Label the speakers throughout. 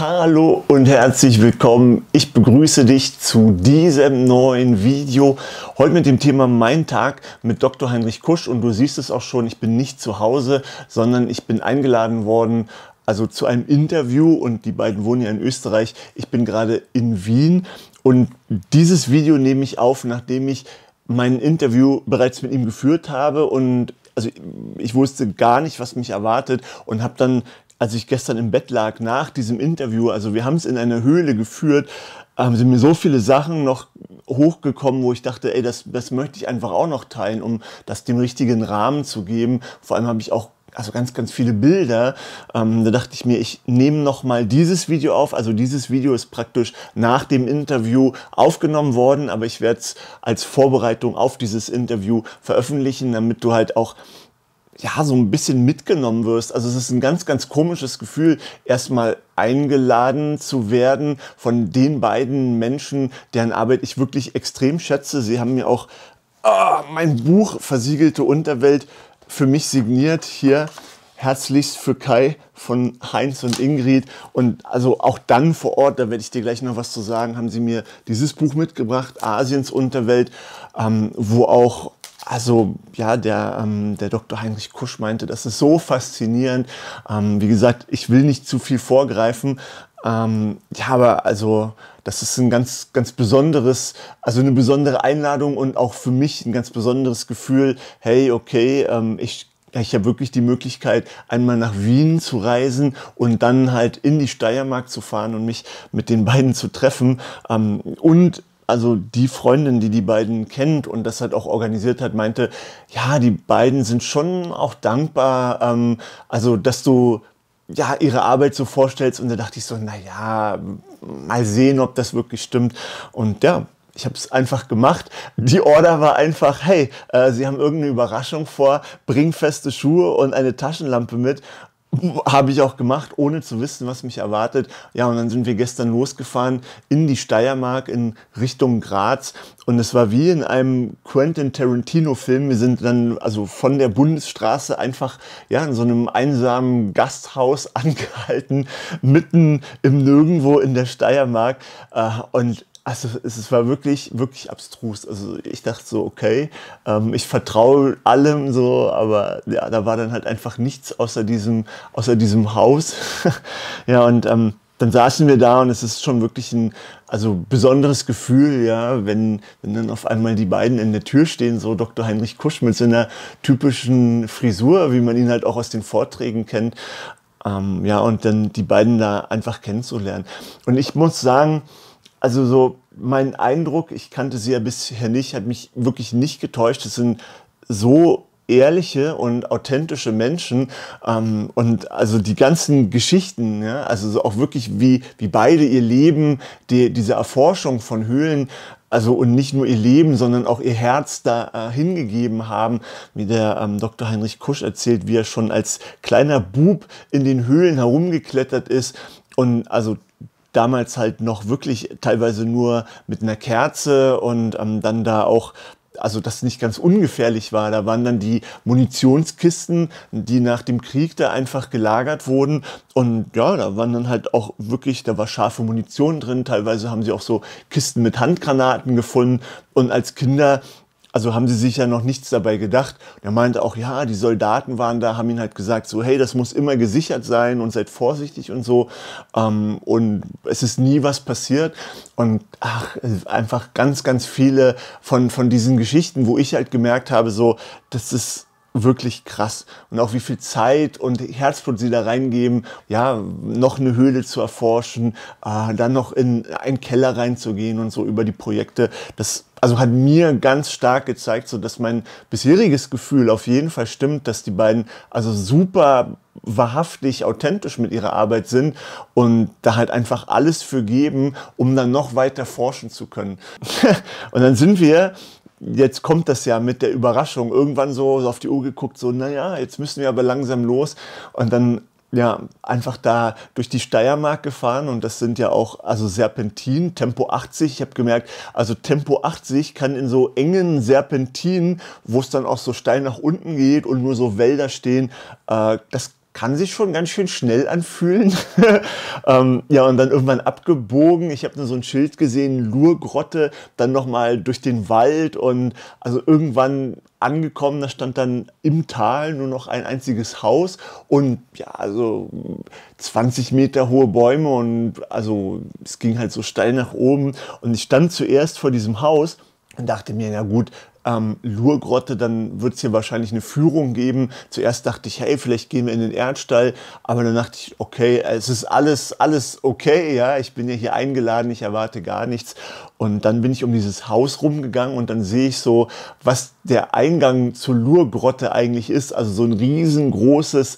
Speaker 1: Hallo und herzlich willkommen. Ich begrüße dich zu diesem neuen Video. Heute mit dem Thema Mein Tag mit Dr. Heinrich Kusch. Und du siehst es auch schon, ich bin nicht zu Hause, sondern ich bin eingeladen worden, also zu einem Interview. Und die beiden wohnen ja in Österreich. Ich bin gerade in Wien. Und dieses Video nehme ich auf, nachdem ich mein Interview bereits mit ihm geführt habe und also ich wusste gar nicht, was mich erwartet und habe dann als ich gestern im Bett lag nach diesem Interview, also wir haben es in einer Höhle geführt, ähm, sind mir so viele Sachen noch hochgekommen, wo ich dachte, ey, das, das möchte ich einfach auch noch teilen, um das dem richtigen Rahmen zu geben. Vor allem habe ich auch also ganz, ganz viele Bilder. Ähm, da dachte ich mir, ich nehme noch mal dieses Video auf. Also dieses Video ist praktisch nach dem Interview aufgenommen worden, aber ich werde es als Vorbereitung auf dieses Interview veröffentlichen, damit du halt auch ja, so ein bisschen mitgenommen wirst. Also es ist ein ganz, ganz komisches Gefühl, erstmal eingeladen zu werden von den beiden Menschen, deren Arbeit ich wirklich extrem schätze. Sie haben mir auch oh, mein Buch Versiegelte Unterwelt für mich signiert hier. Herzlichst für Kai von Heinz und Ingrid. Und also auch dann vor Ort, da werde ich dir gleich noch was zu sagen, haben sie mir dieses Buch mitgebracht, Asiens Unterwelt, ähm, wo auch also ja, der, ähm, der Dr. Heinrich Kusch meinte, das ist so faszinierend. Ähm, wie gesagt, ich will nicht zu viel vorgreifen. Ähm, ja, aber also das ist ein ganz, ganz besonderes, also eine besondere Einladung und auch für mich ein ganz besonderes Gefühl. Hey, okay, ähm, ich ich habe wirklich die Möglichkeit, einmal nach Wien zu reisen und dann halt in die Steiermark zu fahren und mich mit den beiden zu treffen. Ähm, und also die Freundin, die die beiden kennt und das halt auch organisiert hat, meinte, ja, die beiden sind schon auch dankbar, ähm, also dass du ja ihre Arbeit so vorstellst. Und da dachte ich so, na ja, mal sehen, ob das wirklich stimmt. Und ja, ich habe es einfach gemacht. Die Order war einfach, hey, äh, Sie haben irgendeine Überraschung vor, bring feste Schuhe und eine Taschenlampe mit habe ich auch gemacht, ohne zu wissen, was mich erwartet. Ja, und dann sind wir gestern losgefahren in die Steiermark in Richtung Graz. Und es war wie in einem Quentin Tarantino-Film. Wir sind dann also von der Bundesstraße einfach ja, in so einem einsamen Gasthaus angehalten, mitten im Nirgendwo in der Steiermark. Äh, und also es war wirklich, wirklich abstrus. Also ich dachte so, okay, ähm, ich vertraue allem so, aber ja, da war dann halt einfach nichts außer diesem, außer diesem Haus. ja, und ähm, dann saßen wir da und es ist schon wirklich ein also besonderes Gefühl, ja, wenn, wenn dann auf einmal die beiden in der Tür stehen, so Dr. Heinrich Kusch mit seiner typischen Frisur, wie man ihn halt auch aus den Vorträgen kennt. Ähm, ja, und dann die beiden da einfach kennenzulernen. Und ich muss sagen, also so mein Eindruck, ich kannte sie ja bisher nicht, hat mich wirklich nicht getäuscht. Es sind so ehrliche und authentische Menschen ähm, und also die ganzen Geschichten, ja, also so auch wirklich wie, wie beide ihr Leben, die, diese Erforschung von Höhlen, also und nicht nur ihr Leben, sondern auch ihr Herz da äh, hingegeben haben, wie der ähm, Dr. Heinrich Kusch erzählt, wie er schon als kleiner Bub in den Höhlen herumgeklettert ist und also damals halt noch wirklich teilweise nur mit einer Kerze und ähm, dann da auch also das nicht ganz ungefährlich war. Da waren dann die Munitionskisten, die nach dem Krieg da einfach gelagert wurden. Und ja, da waren dann halt auch wirklich, da war scharfe Munition drin. Teilweise haben sie auch so Kisten mit Handgranaten gefunden. Und als Kinder also haben sie sich ja noch nichts dabei gedacht. er meinte auch, ja, die Soldaten waren da, haben ihn halt gesagt, so, hey, das muss immer gesichert sein und seid vorsichtig und so. Ähm, und es ist nie was passiert. Und ach, einfach ganz, ganz viele von, von diesen Geschichten, wo ich halt gemerkt habe, so, das ist wirklich krass. Und auch wie viel Zeit und Herzblut sie da reingeben, ja, noch eine Höhle zu erforschen, äh, dann noch in einen Keller reinzugehen und so über die Projekte. Das also hat mir ganz stark gezeigt, so dass mein bisheriges Gefühl auf jeden Fall stimmt, dass die beiden also super wahrhaftig authentisch mit ihrer Arbeit sind und da halt einfach alles für geben, um dann noch weiter forschen zu können. und dann sind wir jetzt kommt das ja mit der Überraschung. Irgendwann so, auf die Uhr geguckt, so, naja, jetzt müssen wir aber langsam los. Und dann ja, einfach da durch die Steiermark gefahren und das sind ja auch, also Serpentinen, Tempo 80. Ich habe gemerkt, also Tempo 80 kann in so engen Serpentinen, wo es dann auch so steil nach unten geht und nur so Wälder stehen, äh, das kann sich schon ganz schön schnell anfühlen. ähm, ja, und dann irgendwann abgebogen. Ich habe nur so ein Schild gesehen, Lurgrotte, dann nochmal durch den Wald und also irgendwann angekommen, da stand dann im Tal nur noch ein einziges Haus und ja, also 20 Meter hohe Bäume und also es ging halt so steil nach oben und ich stand zuerst vor diesem Haus und dachte mir, na gut, ähm, Lurgrotte, dann wird es hier wahrscheinlich eine Führung geben. Zuerst dachte ich, hey, vielleicht gehen wir in den Erdstall, aber dann dachte ich, okay, es ist alles, alles okay, ja, ich bin ja hier eingeladen, ich erwarte gar nichts. Und dann bin ich um dieses Haus rumgegangen und dann sehe ich so, was der Eingang zur Lurgrotte eigentlich ist, also so ein riesengroßes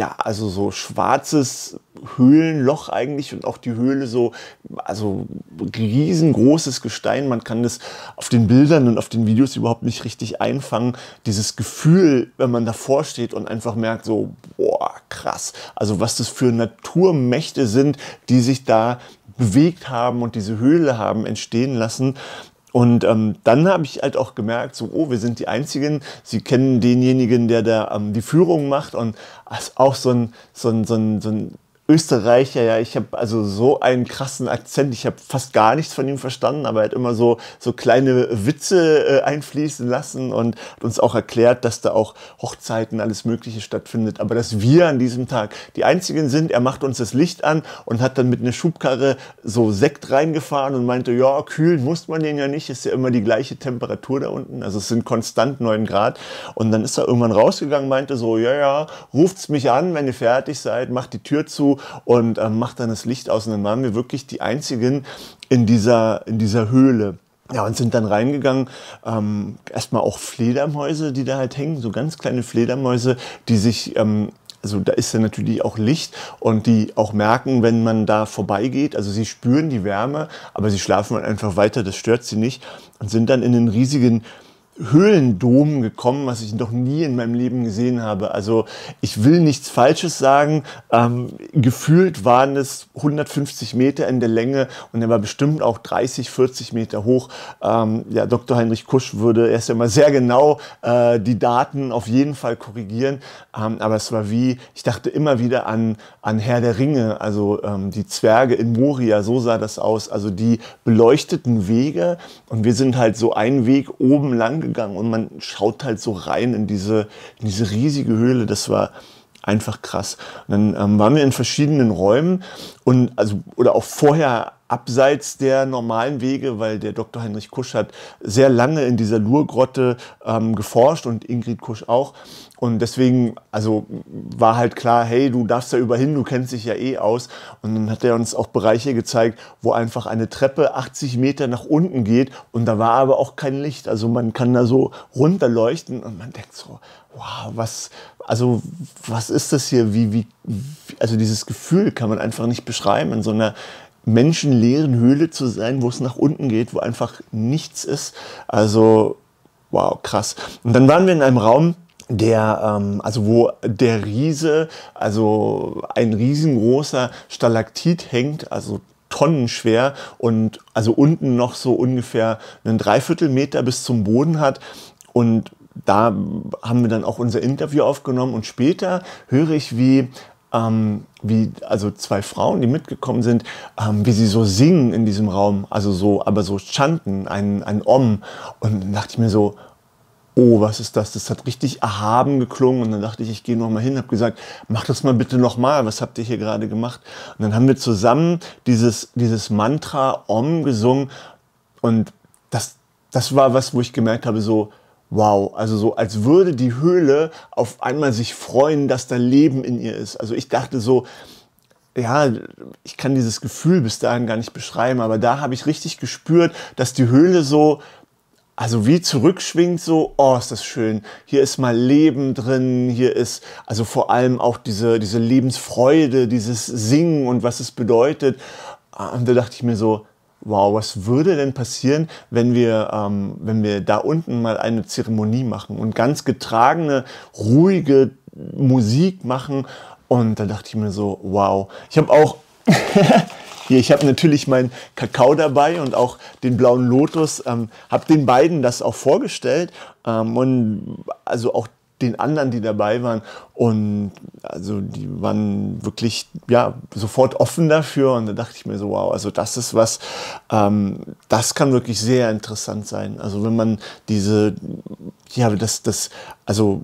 Speaker 1: ja, also so schwarzes Höhlenloch eigentlich und auch die Höhle so, also riesengroßes Gestein. Man kann das auf den Bildern und auf den Videos überhaupt nicht richtig einfangen. Dieses Gefühl, wenn man davor steht und einfach merkt, so, boah, krass. Also was das für Naturmächte sind, die sich da bewegt haben und diese Höhle haben entstehen lassen. Und ähm, dann habe ich halt auch gemerkt, so, oh, wir sind die Einzigen. Sie kennen denjenigen, der da ähm, die Führung macht. Und das ist auch so ein, so ein, so ein, so ein Österreicher, ja, ich habe also so einen krassen Akzent, ich habe fast gar nichts von ihm verstanden, aber er hat immer so, so kleine Witze äh, einfließen lassen und hat uns auch erklärt, dass da auch Hochzeiten, alles Mögliche stattfindet, aber dass wir an diesem Tag die Einzigen sind, er macht uns das Licht an und hat dann mit einer Schubkarre so Sekt reingefahren und meinte, ja, kühlen muss man den ja nicht, ist ja immer die gleiche Temperatur da unten, also es sind konstant 9 Grad und dann ist er irgendwann rausgegangen, meinte so, ja, ja, ruft's mich an, wenn ihr fertig seid, macht die Tür zu, und äh, macht dann das Licht aus. Und dann waren wir wirklich die Einzigen in dieser, in dieser Höhle. Ja, und sind dann reingegangen. Ähm, erstmal auch Fledermäuse, die da halt hängen, so ganz kleine Fledermäuse, die sich ähm, also da ist ja natürlich auch Licht und die auch merken, wenn man da vorbeigeht, also sie spüren die Wärme, aber sie schlafen halt einfach weiter, das stört sie nicht und sind dann in den riesigen Höhlendom gekommen, was ich noch nie in meinem Leben gesehen habe. Also ich will nichts Falsches sagen. Ähm, gefühlt waren es 150 Meter in der Länge und er war bestimmt auch 30, 40 Meter hoch. Ähm, ja, Dr. Heinrich Kusch würde erst einmal sehr genau äh, die Daten auf jeden Fall korrigieren. Ähm, aber es war wie, ich dachte immer wieder an, an Herr der Ringe, also ähm, die Zwerge in Moria, so sah das aus. Also die beleuchteten Wege und wir sind halt so einen Weg oben lang gegangen und man schaut halt so rein in diese, in diese riesige Höhle. Das war einfach krass. Und dann ähm, waren wir in verschiedenen Räumen und also oder auch vorher abseits der normalen Wege, weil der Dr. Heinrich Kusch hat sehr lange in dieser Lurgrotte ähm, geforscht und Ingrid Kusch auch. Und deswegen, also war halt klar, hey, du darfst da überhin, du kennst dich ja eh aus. Und dann hat er uns auch Bereiche gezeigt, wo einfach eine Treppe 80 Meter nach unten geht und da war aber auch kein Licht. Also man kann da so runterleuchten und man denkt so, wow, was, also was ist das hier? Wie, wie, also dieses Gefühl kann man einfach nicht beschreiben in so einer menschenleeren Höhle zu sein, wo es nach unten geht, wo einfach nichts ist. Also, wow, krass. Und dann waren wir in einem Raum, der, ähm, also wo der Riese, also ein riesengroßer Stalaktit hängt, also tonnenschwer und also unten noch so ungefähr einen Dreiviertelmeter bis zum Boden hat. Und da haben wir dann auch unser Interview aufgenommen und später höre ich, wie ähm, wie also zwei Frauen, die mitgekommen sind, ähm, wie sie so singen in diesem Raum, also so, aber so chanten, ein, ein Om. Und dann dachte ich mir so, oh, was ist das? Das hat richtig erhaben geklungen. Und dann dachte ich, ich gehe nochmal hin, habe gesagt, mach das mal bitte nochmal, Was habt ihr hier gerade gemacht? Und dann haben wir zusammen dieses, dieses Mantra Om gesungen. Und das, das war was, wo ich gemerkt habe, so, Wow, also so, als würde die Höhle auf einmal sich freuen, dass da Leben in ihr ist. Also ich dachte so, ja, ich kann dieses Gefühl bis dahin gar nicht beschreiben, aber da habe ich richtig gespürt, dass die Höhle so, also wie zurückschwingt, so, oh, ist das schön. Hier ist mal Leben drin, hier ist also vor allem auch diese, diese Lebensfreude, dieses Singen und was es bedeutet. Und da dachte ich mir so, wow, was würde denn passieren, wenn wir, ähm, wenn wir da unten mal eine Zeremonie machen und ganz getragene, ruhige Musik machen. Und da dachte ich mir so, wow. Ich habe auch, hier, ich habe natürlich meinen Kakao dabei und auch den blauen Lotus, ähm, habe den beiden das auch vorgestellt. Ähm, und also auch den anderen, die dabei waren. Und also die waren wirklich ja, sofort offen dafür. Und da dachte ich mir so, wow, also das ist was, ähm, das kann wirklich sehr interessant sein. Also wenn man diese, ja, das, das, also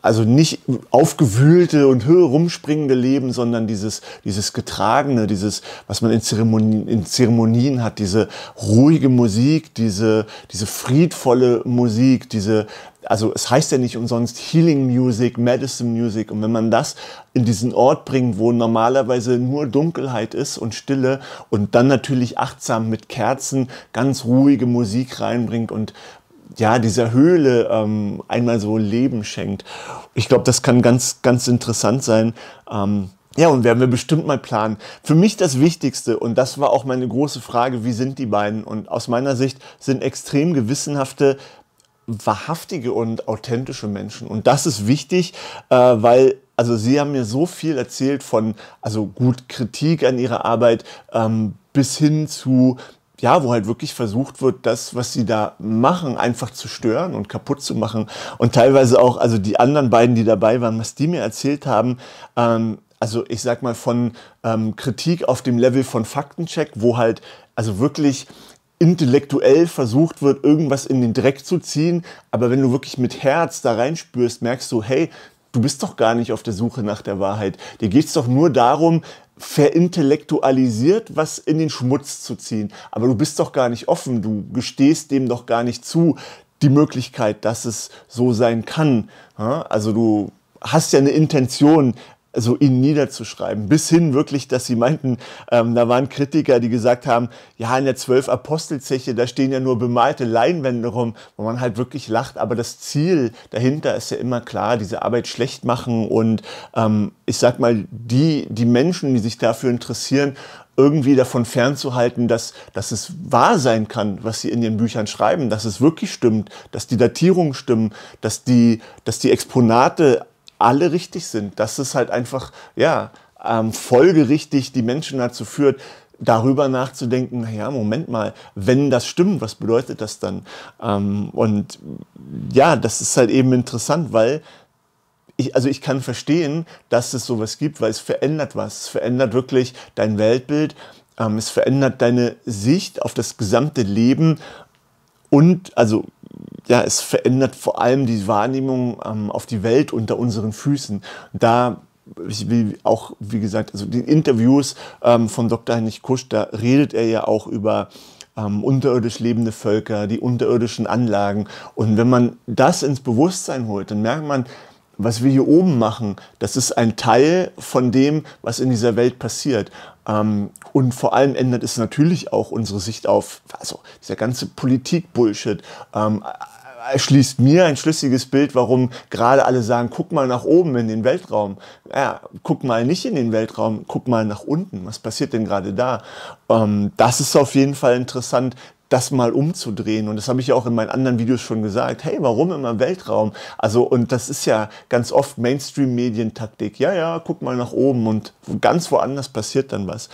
Speaker 1: also nicht aufgewühlte und höher rumspringende Leben, sondern dieses, dieses getragene, dieses, was man in Zeremonien, in Zeremonien hat, diese ruhige Musik, diese, diese friedvolle Musik, diese, also es heißt ja nicht umsonst Healing Music, Medicine Music. Und wenn man das in diesen Ort bringt, wo normalerweise nur Dunkelheit ist und Stille und dann natürlich achtsam mit Kerzen ganz ruhige Musik reinbringt und ja, dieser Höhle ähm, einmal so Leben schenkt. Ich glaube, das kann ganz, ganz interessant sein. Ähm, ja, und werden wir bestimmt mal planen. Für mich das Wichtigste, und das war auch meine große Frage, wie sind die beiden? Und aus meiner Sicht sind extrem gewissenhafte wahrhaftige und authentische Menschen. Und das ist wichtig, äh, weil also Sie haben mir so viel erzählt von, also gut Kritik an Ihrer Arbeit ähm, bis hin zu, ja, wo halt wirklich versucht wird, das, was Sie da machen, einfach zu stören und kaputt zu machen. Und teilweise auch, also die anderen beiden, die dabei waren, was die mir erzählt haben, ähm, also ich sag mal von ähm, Kritik auf dem Level von Faktencheck, wo halt also wirklich intellektuell versucht wird, irgendwas in den Dreck zu ziehen. Aber wenn du wirklich mit Herz da reinspürst, merkst du, hey, du bist doch gar nicht auf der Suche nach der Wahrheit. Dir geht es doch nur darum, verintellektualisiert was in den Schmutz zu ziehen. Aber du bist doch gar nicht offen. Du gestehst dem doch gar nicht zu, die Möglichkeit, dass es so sein kann. Also du hast ja eine Intention, so ihn niederzuschreiben. Bis hin wirklich, dass sie meinten, ähm, da waren Kritiker, die gesagt haben, ja, in der zwölf Apostelzeche, da stehen ja nur bemalte Leinwände rum, wo man halt wirklich lacht. Aber das Ziel dahinter ist ja immer klar, diese Arbeit schlecht machen und ähm, ich sag mal, die, die Menschen, die sich dafür interessieren, irgendwie davon fernzuhalten, dass, dass es wahr sein kann, was sie in ihren Büchern schreiben, dass es wirklich stimmt, dass die Datierungen stimmen, dass die, dass die Exponate alle richtig sind. Dass es halt einfach, ja, ähm, folgerichtig die Menschen dazu führt, darüber nachzudenken, naja, Moment mal, wenn das stimmt, was bedeutet das dann? Ähm, und ja, das ist halt eben interessant, weil ich, also ich kann verstehen, dass es sowas gibt, weil es verändert was. Es verändert wirklich dein Weltbild, ähm, es verändert deine Sicht auf das gesamte Leben und also ja, es verändert vor allem die Wahrnehmung ähm, auf die Welt unter unseren Füßen. Da ich auch, wie gesagt, also die Interviews ähm, von Dr. Heinrich Kusch, da redet er ja auch über ähm, unterirdisch lebende Völker, die unterirdischen Anlagen. Und wenn man das ins Bewusstsein holt, dann merkt man, was wir hier oben machen, das ist ein Teil von dem, was in dieser Welt passiert. Ähm, und vor allem ändert es natürlich auch unsere Sicht auf also dieser ganze Politik-Bullshit, ähm, erschließt mir ein schlüssiges Bild, warum gerade alle sagen, guck mal nach oben in den Weltraum. Ja, guck mal nicht in den Weltraum, guck mal nach unten. Was passiert denn gerade da? Ähm, das ist auf jeden Fall interessant, das mal umzudrehen. Und das habe ich ja auch in meinen anderen Videos schon gesagt. Hey, warum immer Weltraum? Also, und das ist ja ganz oft Mainstream-Medientaktik. Ja, ja, guck mal nach oben und ganz woanders passiert dann was.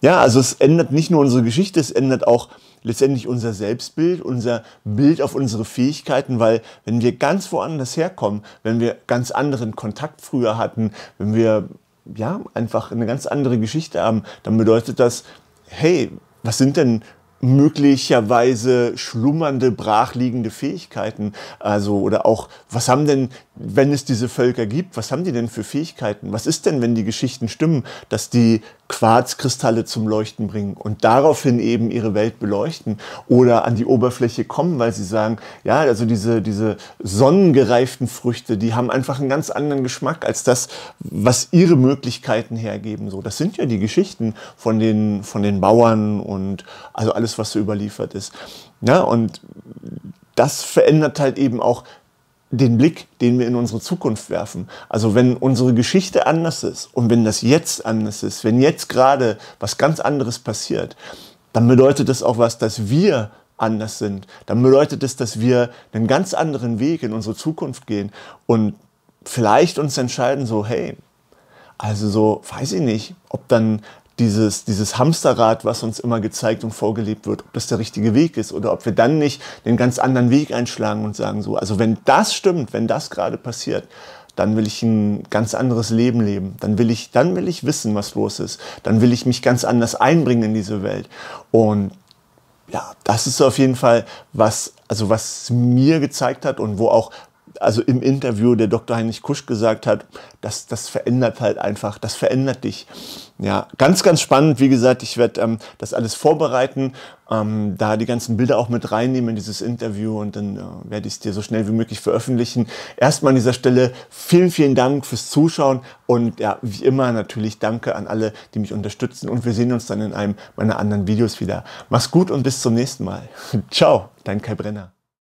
Speaker 1: Ja, also es ändert nicht nur unsere Geschichte, es ändert auch letztendlich unser Selbstbild, unser Bild auf unsere Fähigkeiten, weil wenn wir ganz woanders herkommen, wenn wir ganz anderen Kontakt früher hatten, wenn wir ja einfach eine ganz andere Geschichte haben, dann bedeutet das, hey, was sind denn möglicherweise schlummernde, brachliegende Fähigkeiten? Also, oder auch, was haben denn, wenn es diese Völker gibt, was haben die denn für Fähigkeiten? Was ist denn, wenn die Geschichten stimmen, dass die Quarzkristalle zum Leuchten bringen und daraufhin eben ihre Welt beleuchten oder an die Oberfläche kommen, weil sie sagen, ja, also diese, diese sonnengereiften Früchte, die haben einfach einen ganz anderen Geschmack als das, was ihre Möglichkeiten hergeben. So, das sind ja die Geschichten von den, von den Bauern und also alles, was so überliefert ist. Ja, und das verändert halt eben auch den Blick, den wir in unsere Zukunft werfen. Also wenn unsere Geschichte anders ist und wenn das jetzt anders ist, wenn jetzt gerade was ganz anderes passiert, dann bedeutet das auch was, dass wir anders sind. Dann bedeutet es, dass wir einen ganz anderen Weg in unsere Zukunft gehen und vielleicht uns entscheiden so, hey, also so, weiß ich nicht, ob dann dieses, dieses Hamsterrad, was uns immer gezeigt und vorgelebt wird, ob das der richtige Weg ist oder ob wir dann nicht den ganz anderen Weg einschlagen und sagen so, also wenn das stimmt, wenn das gerade passiert, dann will ich ein ganz anderes Leben leben. Dann will ich, dann will ich wissen, was los ist. Dann will ich mich ganz anders einbringen in diese Welt. Und ja, das ist auf jeden Fall was, also was mir gezeigt hat und wo auch also im Interview der Dr. Heinrich Kusch gesagt hat, das, das verändert halt einfach, das verändert dich. Ja, ganz, ganz spannend. Wie gesagt, ich werde ähm, das alles vorbereiten, ähm, da die ganzen Bilder auch mit reinnehmen in dieses Interview und dann äh, werde ich es dir so schnell wie möglich veröffentlichen. Erstmal an dieser Stelle vielen, vielen Dank fürs Zuschauen und ja, wie immer natürlich danke an alle, die mich unterstützen und wir sehen uns dann in einem meiner anderen Videos wieder. Mach's gut und bis zum nächsten Mal. Ciao, dein Kai Brenner.